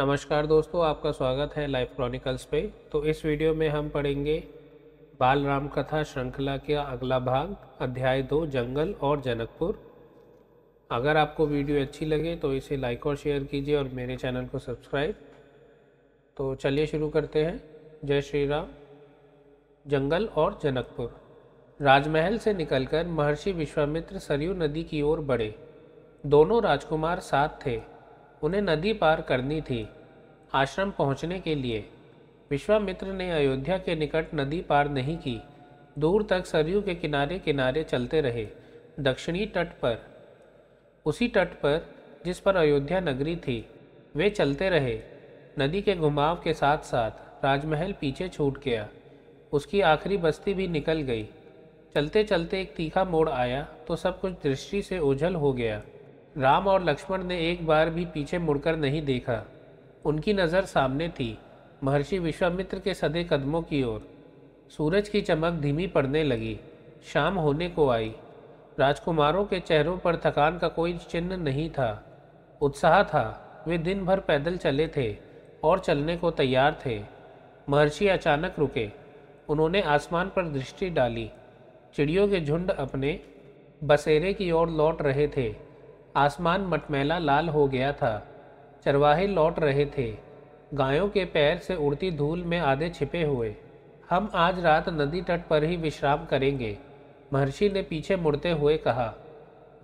नमस्कार दोस्तों आपका स्वागत है लाइफ क्रॉनिकल्स पे तो इस वीडियो में हम पढ़ेंगे बाल राम कथा श्रृंखला का अगला भाग अध्याय दो जंगल और जनकपुर अगर आपको वीडियो अच्छी लगे तो इसे लाइक और शेयर कीजिए और मेरे चैनल को सब्सक्राइब तो चलिए शुरू करते हैं जय श्री राम जंगल और जनकपुर राजमहल से निकलकर महर्षि विश्वामित्र सरयू नदी की ओर बढ़े दोनों राजकुमार साथ थे उन्हें नदी पार करनी थी आश्रम पहुंचने के लिए विश्वामित्र ने अयोध्या के निकट नदी पार नहीं की दूर तक सरयू के किनारे किनारे चलते रहे दक्षिणी तट पर उसी तट पर जिस पर अयोध्या नगरी थी वे चलते रहे नदी के घुमाव के साथ साथ राजमहल पीछे छूट गया उसकी आखिरी बस्ती भी निकल गई चलते चलते एक तीखा मोड़ आया तो सब कुछ दृष्टि से ओझल हो गया राम और लक्ष्मण ने एक बार भी पीछे मुड़कर नहीं देखा उनकी नज़र सामने थी महर्षि विश्वामित्र के सदे कदमों की ओर सूरज की चमक धीमी पड़ने लगी शाम होने को आई राजकुमारों के चेहरों पर थकान का कोई चिन्ह नहीं था उत्साह था वे दिन भर पैदल चले थे और चलने को तैयार थे महर्षि अचानक रुके उन्होंने आसमान पर दृष्टि डाली चिड़ियों के झुंड अपने बसेरे की ओर लौट रहे थे आसमान मटमैला लाल हो गया था चरवाहे लौट रहे थे गायों के पैर से उड़ती धूल में आधे छिपे हुए हम आज रात नदी तट पर ही विश्राम करेंगे महर्षि ने पीछे मुड़ते हुए कहा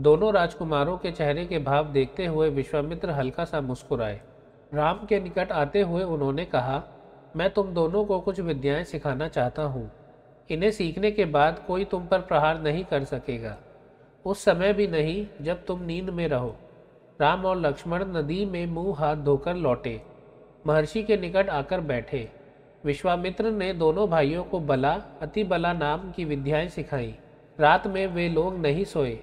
दोनों राजकुमारों के चेहरे के भाव देखते हुए विश्वामित्र हल्का सा मुस्कुराए राम के निकट आते हुए उन्होंने कहा मैं तुम दोनों को कुछ विद्याएं सिखाना चाहता हूँ इन्हें सीखने के बाद कोई तुम पर प्रहार नहीं कर सकेगा उस समय भी नहीं जब तुम नींद में रहो राम और लक्ष्मण नदी में मुंह हाथ धोकर लौटे महर्षि के निकट आकर बैठे विश्वामित्र ने दोनों भाइयों को बला अति बला नाम की विद्याएं सिखाई रात में वे लोग नहीं सोए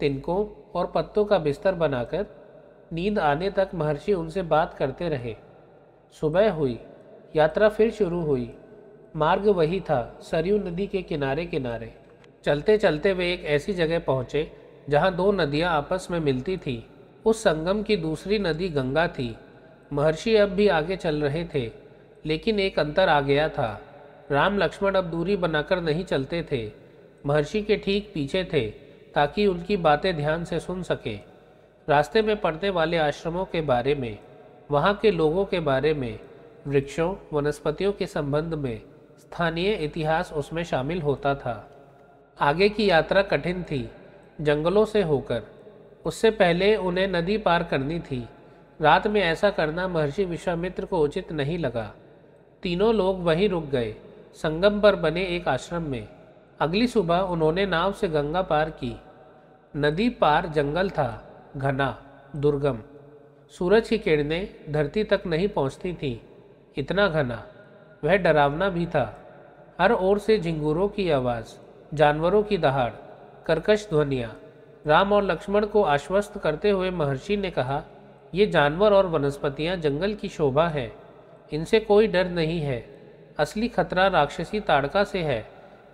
तिनकों और पत्तों का बिस्तर बनाकर नींद आने तक महर्षि उनसे बात करते रहे सुबह हुई यात्रा फिर शुरू हुई मार्ग वही था सरयू नदी के किनारे किनारे चलते चलते वे एक ऐसी जगह पहुँचे जहाँ दो नदियाँ आपस में मिलती थी उस संगम की दूसरी नदी गंगा थी महर्षि अब भी आगे चल रहे थे लेकिन एक अंतर आ गया था राम लक्ष्मण अब दूरी बनाकर नहीं चलते थे महर्षि के ठीक पीछे थे ताकि उनकी बातें ध्यान से सुन सके रास्ते में पड़ने वाले आश्रमों के बारे में वहाँ के लोगों के बारे में वृक्षों वनस्पतियों के संबंध में स्थानीय इतिहास उसमें शामिल होता था आगे की यात्रा कठिन थी जंगलों से होकर उससे पहले उन्हें नदी पार करनी थी रात में ऐसा करना महर्षि विश्वामित्र को उचित नहीं लगा तीनों लोग वहीं रुक गए संगम पर बने एक आश्रम में अगली सुबह उन्होंने नाव से गंगा पार की नदी पार जंगल था घना दुर्गम सूरज की किरणें धरती तक नहीं पहुंचती थीं इतना घना वह डरावना भी था हर ओर से झिंगूरों की आवाज़ जानवरों की दहाड़ करकश ध्वनियाँ राम और लक्ष्मण को आश्वस्त करते हुए महर्षि ने कहा ये जानवर और वनस्पतियाँ जंगल की शोभा है इनसे कोई डर नहीं है असली खतरा राक्षसी ताड़का से है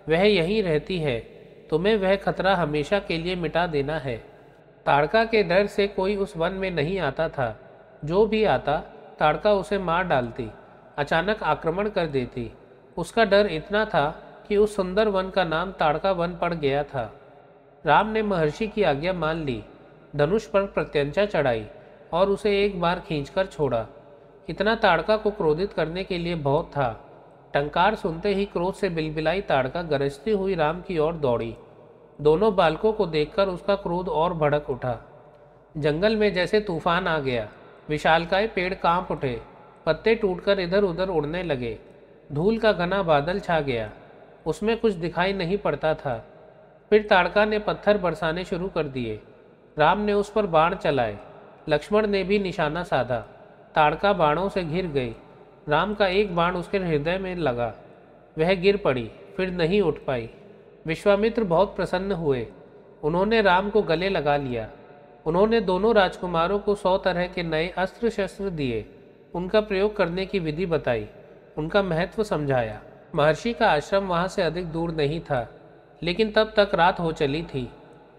वह यहीं रहती है तुम्हें वह खतरा हमेशा के लिए मिटा देना है ताड़का के डर से कोई उस वन में नहीं आता था जो भी आता ताड़का उसे मार डालती अचानक आक्रमण कर देती उसका डर इतना था कि उस सुंदर वन का नाम ताड़का वन पड़ गया था राम ने महर्षि की आज्ञा मान ली धनुष पर प्रत्यंचा चढ़ाई और उसे एक बार खींचकर छोड़ा इतना ताड़का को क्रोधित करने के लिए बहुत था टंकार सुनते ही क्रोध से बिलबिलाई ताड़का गरजती हुई राम की ओर दौड़ी दोनों बालकों को देखकर उसका क्रोध और भड़क उठा जंगल में जैसे तूफान आ गया विशालकाय पेड़ कांप उठे पत्ते टूटकर इधर उधर उड़ने लगे धूल का घना बादल छा गया उसमें कुछ दिखाई नहीं पड़ता था फिर ताड़का ने पत्थर बरसाने शुरू कर दिए राम ने उस पर बाण चलाए लक्ष्मण ने भी निशाना साधा ताड़का बाणों से घिर गई राम का एक बाण उसके हृदय में लगा वह गिर पड़ी फिर नहीं उठ पाई विश्वामित्र बहुत प्रसन्न हुए उन्होंने राम को गले लगा लिया उन्होंने दोनों राजकुमारों को सौ तरह के नए अस्त्र शस्त्र दिए उनका प्रयोग करने की विधि बताई उनका महत्व समझाया महर्षि का आश्रम वहाँ से अधिक दूर नहीं था लेकिन तब तक रात हो चली थी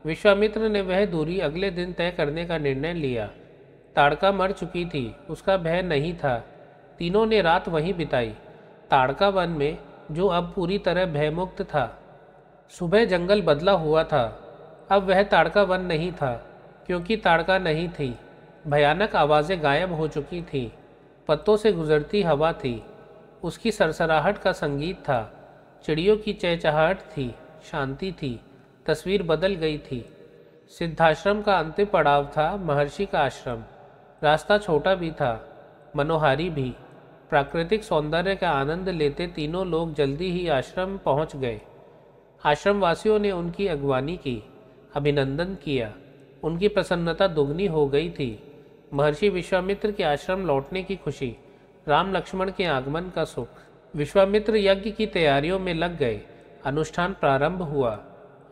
विश्वामित्र ने वह दूरी अगले दिन तय करने का निर्णय लिया ताड़का मर चुकी थी उसका भय नहीं था तीनों ने रात वहीं बिताई ताड़का वन में जो अब पूरी तरह भयमुक्त था सुबह जंगल बदला हुआ था अब वह ताड़का वन नहीं था क्योंकि ताड़का नहीं थी भयानक आवाज़ें गायब हो चुकी थीं पत्तों से गुजरती हवा थी उसकी सरसराहट का संगीत था चिड़ियों की चहचहाट थी शांति थी तस्वीर बदल गई थी सिद्धाश्रम का अंतिम पड़ाव था महर्षि का आश्रम रास्ता छोटा भी था मनोहारी भी प्राकृतिक सौंदर्य का आनंद लेते तीनों लोग जल्दी ही आश्रम पहुंच गए आश्रमवासियों ने उनकी अगवानी की अभिनंदन किया उनकी प्रसन्नता दुगनी हो गई थी महर्षि विश्वामित्र के आश्रम लौटने की खुशी राम लक्ष्मण के आगमन का सुख विश्वामित्र यज्ञ की तैयारियों में लग गए अनुष्ठान प्रारंभ हुआ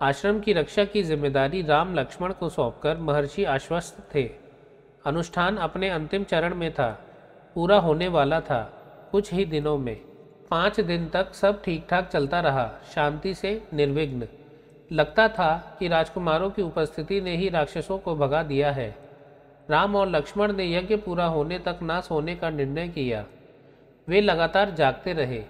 आश्रम की रक्षा की जिम्मेदारी राम लक्ष्मण को सौंपकर महर्षि आश्वस्त थे अनुष्ठान अपने अंतिम चरण में था पूरा होने वाला था कुछ ही दिनों में पाँच दिन तक सब ठीक ठाक चलता रहा शांति से निर्विघ्न लगता था कि राजकुमारों की उपस्थिति ने ही राक्षसों को भगा दिया है राम और लक्ष्मण ने यज्ञ पूरा होने तक ना सोने का निर्णय किया वे लगातार जागते रहे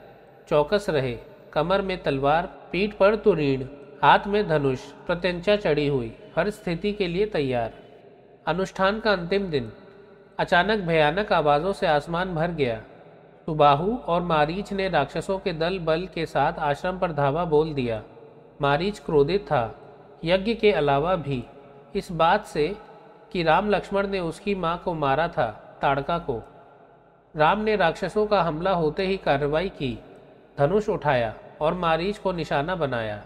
चौकस रहे कमर में तलवार पीठ पर तुरीण हाथ में धनुष प्रत्यंचा चढ़ी हुई हर स्थिति के लिए तैयार अनुष्ठान का अंतिम दिन अचानक भयानक आवाज़ों से आसमान भर गया सुबाहू और मारीच ने राक्षसों के दल बल के साथ आश्रम पर धावा बोल दिया मारीच क्रोधित था यज्ञ के अलावा भी इस बात से कि राम लक्ष्मण ने उसकी मां को मारा था ताड़का को राम ने राक्षसों का हमला होते ही कार्रवाई की धनुष उठाया और मारीच को निशाना बनाया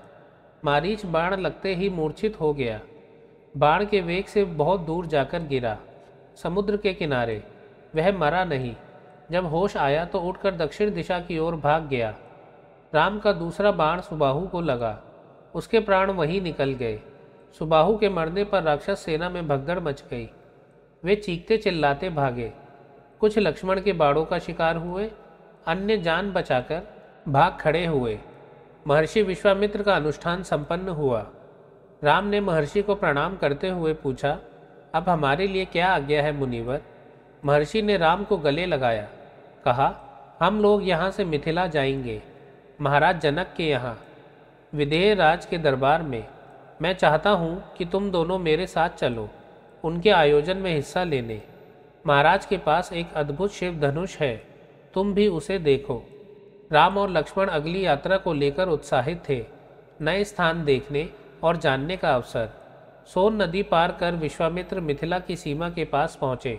मारीच बाण लगते ही मूर्छित हो गया बाण के वेग से बहुत दूर जाकर गिरा समुद्र के किनारे वह मरा नहीं जब होश आया तो उठकर दक्षिण दिशा की ओर भाग गया राम का दूसरा बाण सुबाहू को लगा उसके प्राण वहीं निकल गए सुबाहू के मरने पर राक्षस सेना में भगदड़ मच गई वे चीखते चिल्लाते भागे कुछ लक्ष्मण के बाड़ों का शिकार हुए अन्य जान बचाकर भाग खड़े हुए महर्षि विश्वामित्र का अनुष्ठान संपन्न हुआ राम ने महर्षि को प्रणाम करते हुए पूछा अब हमारे लिए क्या आज्ञा है मुनिवर महर्षि ने राम को गले लगाया कहा हम लोग यहाँ से मिथिला जाएंगे महाराज जनक के यहाँ विदेह राज के दरबार में मैं चाहता हूँ कि तुम दोनों मेरे साथ चलो उनके आयोजन में हिस्सा लेने महाराज के पास एक अद्भुत शिव धनुष है तुम भी उसे देखो राम और लक्ष्मण अगली यात्रा को लेकर उत्साहित थे नए स्थान देखने और जानने का अवसर सोन नदी पार कर विश्वामित्र मिथिला की सीमा के पास पहुँचे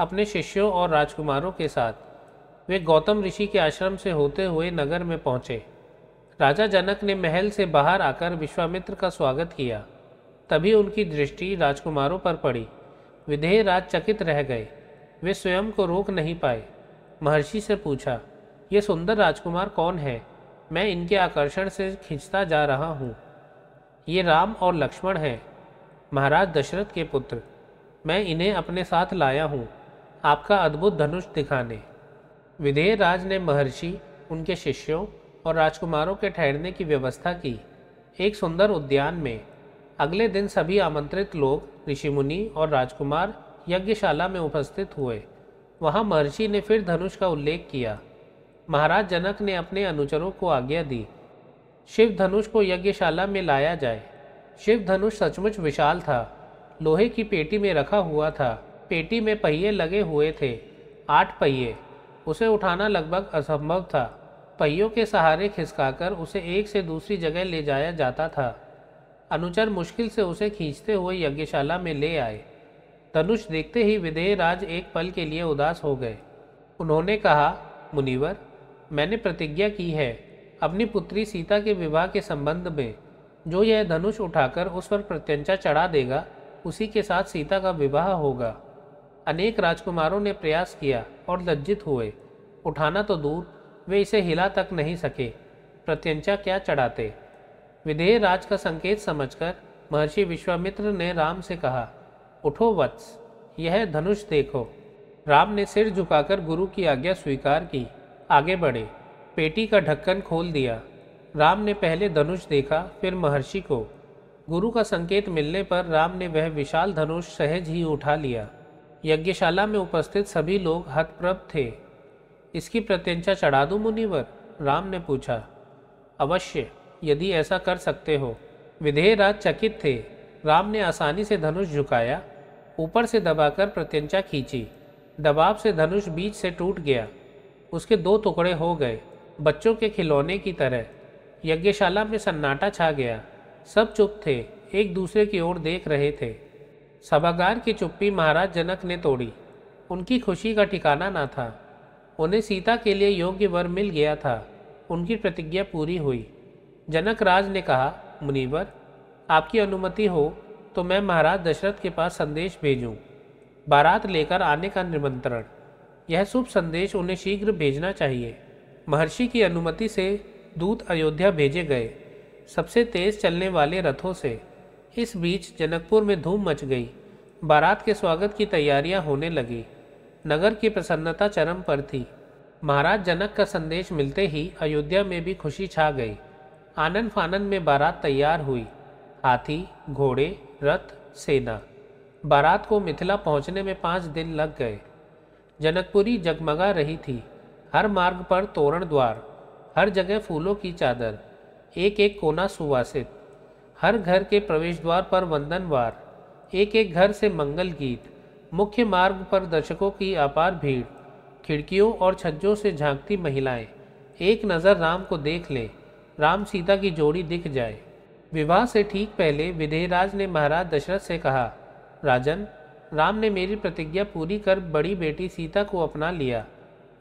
अपने शिष्यों और राजकुमारों के साथ वे गौतम ऋषि के आश्रम से होते हुए नगर में पहुँचे राजा जनक ने महल से बाहर आकर विश्वामित्र का स्वागत किया तभी उनकी दृष्टि राजकुमारों पर पड़ी विधेय राज चकित रह गए वे स्वयं को रोक नहीं पाए महर्षि से पूछा ये सुंदर राजकुमार कौन है मैं इनके आकर्षण से खींचता जा रहा हूँ ये राम और लक्ष्मण हैं महाराज दशरथ के पुत्र मैं इन्हें अपने साथ लाया हूँ आपका अद्भुत धनुष दिखाने विधेय राज ने महर्षि उनके शिष्यों और राजकुमारों के ठहरने की व्यवस्था की एक सुंदर उद्यान में अगले दिन सभी आमंत्रित लोग ऋषि मुनि और राजकुमार यज्ञशाला में उपस्थित हुए वहाँ महर्षि ने फिर धनुष का उल्लेख किया महाराज जनक ने अपने अनुचरों को आज्ञा दी शिव धनुष को यज्ञशाला में लाया जाए शिव धनुष सचमुच विशाल था लोहे की पेटी में रखा हुआ था पेटी में पहिए लगे हुए थे आठ पहिए उसे उठाना लगभग असंभव था पहियों के सहारे खिसकाकर उसे एक से दूसरी जगह ले जाया जाता था अनुचर मुश्किल से उसे खींचते हुए यज्ञशाला में ले आए तनुष देखते ही विधेय राज एक पल के लिए उदास हो गए उन्होंने कहा मुनिवर मैंने प्रतिज्ञा की है अपनी पुत्री सीता के विवाह के संबंध में जो यह धनुष उठाकर उस पर प्रत्यंचा चढ़ा देगा उसी के साथ सीता का विवाह होगा अनेक राजकुमारों ने प्रयास किया और लज्जित हुए उठाना तो दूर वे इसे हिला तक नहीं सके प्रत्यंचा क्या चढ़ाते विधेय राज का संकेत समझकर महर्षि विश्वामित्र ने राम से कहा उठो वत्स यह धनुष देखो राम ने सिर झुकाकर गुरु की आज्ञा स्वीकार की आगे बढ़े पेटी का ढक्कन खोल दिया राम ने पहले धनुष देखा फिर महर्षि को गुरु का संकेत मिलने पर राम ने वह विशाल धनुष सहज ही उठा लिया यज्ञशाला में उपस्थित सभी लोग हतप्रभ थे इसकी प्रत्यंचा चढ़ा दूँ मुनिवर राम ने पूछा अवश्य यदि ऐसा कर सकते हो विधेयराज चकित थे राम ने आसानी से धनुष झुकाया ऊपर से दबाकर प्रत्यंचा खींची दबाव से धनुष बीच से टूट गया उसके दो टुकड़े हो गए बच्चों के खिलौने की तरह यज्ञशाला में सन्नाटा छा गया सब चुप थे एक दूसरे की ओर देख रहे थे सभागार की चुप्पी महाराज जनक ने तोड़ी उनकी खुशी का ठिकाना ना था उन्हें सीता के लिए योग्य वर मिल गया था उनकी प्रतिज्ञा पूरी हुई जनक राज ने कहा मुनीवर आपकी अनुमति हो तो मैं महाराज दशरथ के पास संदेश भेजूं। बारात लेकर आने का निमंत्रण यह शुभ संदेश उन्हें शीघ्र भेजना चाहिए महर्षि की अनुमति से दूत अयोध्या भेजे गए सबसे तेज चलने वाले रथों से इस बीच जनकपुर में धूम मच गई बारात के स्वागत की तैयारियां होने लगीं नगर की प्रसन्नता चरम पर थी महाराज जनक का संदेश मिलते ही अयोध्या में भी खुशी छा गई आनंद फानंद में बारात तैयार हुई हाथी घोड़े रथ सेना बारात को मिथिला पहुंचने में पाँच दिन लग गए जनकपुरी जगमगा रही थी हर मार्ग पर तोरण द्वार हर जगह फूलों की चादर एक एक कोना सुवासित हर घर के प्रवेश द्वार पर वंदनवार एक एक घर से मंगल गीत मुख्य मार्ग पर दर्शकों की अपार भीड़ खिड़कियों और छज्जों से झांकती महिलाएं एक नज़र राम को देख ले राम सीता की जोड़ी दिख जाए विवाह से ठीक पहले विधेयराज ने महाराज दशरथ से कहा राजन राम ने मेरी प्रतिज्ञा पूरी कर बड़ी बेटी सीता को अपना लिया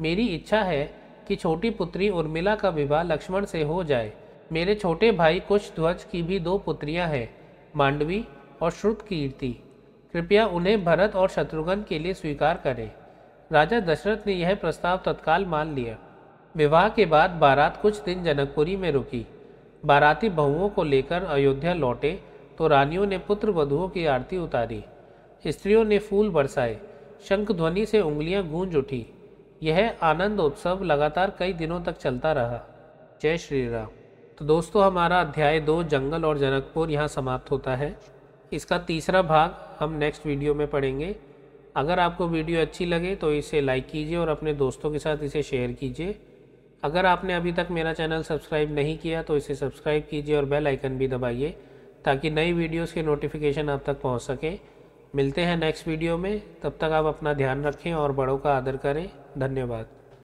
मेरी इच्छा है कि छोटी पुत्री उर्मिला का विवाह लक्ष्मण से हो जाए मेरे छोटे भाई कुश ध्वज की भी दो पुत्रियां हैं मांडवी और श्रुत कीर्ति कृपया उन्हें भरत और शत्रुघ्न के लिए स्वीकार करें राजा दशरथ ने यह प्रस्ताव तत्काल मान लिया विवाह के बाद बारात कुछ दिन जनकपुरी में रुकी बाराती बहुओं को लेकर अयोध्या लौटे तो रानियों ने पुत्र वधुओं की आरती उतारी स्त्रियों ने फूल बरसाए शंख ध्वनि से उंगलियां गूंज उठी यह आनंद उत्सव लगातार कई दिनों तक चलता रहा जय श्री राम तो दोस्तों हमारा अध्याय दो जंगल और जनकपुर यहाँ समाप्त होता है इसका तीसरा भाग हम नेक्स्ट वीडियो में पढ़ेंगे अगर आपको वीडियो अच्छी लगे तो इसे लाइक कीजिए और अपने दोस्तों के साथ इसे शेयर कीजिए अगर आपने अभी तक मेरा चैनल सब्सक्राइब नहीं किया तो इसे सब्सक्राइब कीजिए और बेल आइकन भी दबाइए ताकि नई वीडियोस के नोटिफिकेशन आप तक पहुंच सके मिलते हैं नेक्स्ट वीडियो में तब तक आप अपना ध्यान रखें और बड़ों का आदर करें धन्यवाद